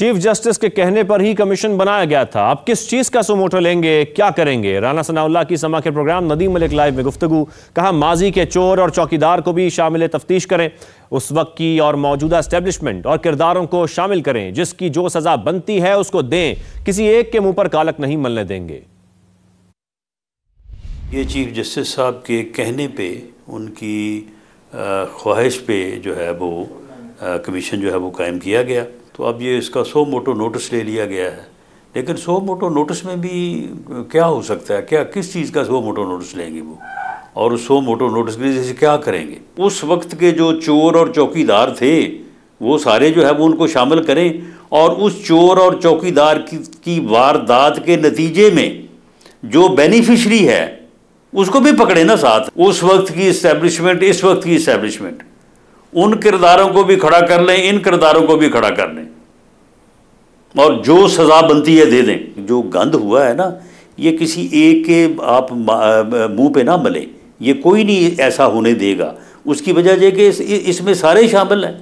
chief justice के कहने पर ही कमीशन बनाया गया था आप किस चीज का सुमोटो लेंगे क्या करेंगे राना सनाउल्ला की समा के प्रोग्राम नदीम मलिक लाइव में गुफ्तु कहा माजी के चोर और चौकीदार को भी शामिल तफ्तीश करें उस वक्त की और मौजूदा स्टेब्लिशमेंट और किरदारों को शामिल करें जिसकी जो सजा बनती है उसको दें किसी एक के मुंह पर कालक नहीं मलने देंगे ये चीफ जस्टिस साहब के कहने पर उनकी ख्वाहिश पे जो है वो कमीशन जो है वो कायम किया गया तो अब ये इसका सो मोटो नोटिस ले लिया गया है लेकिन सो मोटो नोटिस में भी क्या हो सकता है क्या किस चीज़ का सो मोटो नोटिस लेंगे वो और उस सो मोटो नोटिस के जैसे क्या करेंगे उस वक्त के जो चोर और चौकीदार थे वो सारे जो है वो उनको शामिल करें और उस चोर और चौकीदार की, की वारदात के नतीजे में जो बेनिफिशरी है उसको भी पकड़े ना साथ उस वक्त की इस्टेब्लिशमेंट इस वक्त की इस्टेब्लिशमेंट उन किरदारों को भी खड़ा कर लें इन किरदारों को भी खड़ा कर लें और जो सज़ा बनती है दे दें जो गंद हुआ है ना ये किसी एक के आप मुंह पे ना मलें ये कोई नहीं ऐसा होने देगा उसकी वजह यह कि इसमें इस सारे शामिल हैं